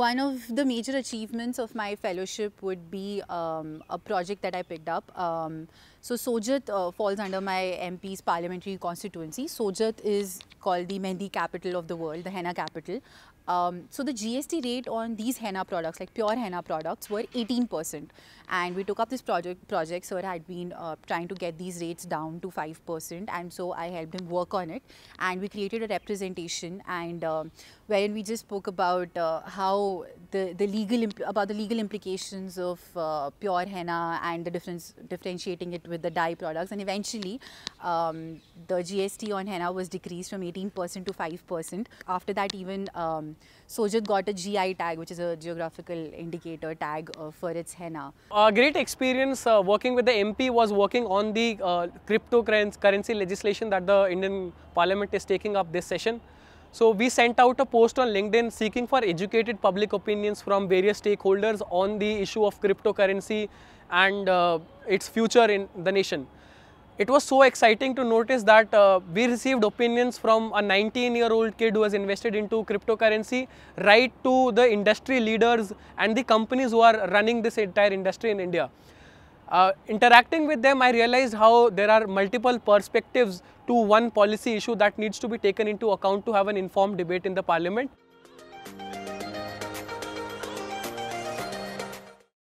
One of the major achievements of my fellowship would be um, a project that I picked up. Um, so Sojat uh, falls under my MP's parliamentary constituency. Sojat is called the Mendi capital of the world, the henna capital. Um, so the GST rate on these henna products, like pure henna products, were 18%. And we took up this project, project Sir had been uh, trying to get these rates down to 5%. And so I helped him work on it. And we created a representation and uh, wherein we just spoke about uh, how the, the legal about the legal implications of uh, pure henna and the difference differentiating it with the dye products and eventually um, the GST on henna was decreased from 18% to 5%. After that even um, Sojit got a GI tag which is a geographical indicator tag uh, for its henna. A uh, great experience uh, working with the MP was working on the uh, cryptocurrency legislation that the Indian parliament is taking up this session. So we sent out a post on LinkedIn seeking for educated public opinions from various stakeholders on the issue of cryptocurrency and uh, its future in the nation. It was so exciting to notice that uh, we received opinions from a 19 year old kid who has invested into cryptocurrency right to the industry leaders and the companies who are running this entire industry in India. Uh, interacting with them, I realized how there are multiple perspectives to one policy issue that needs to be taken into account to have an informed debate in the parliament.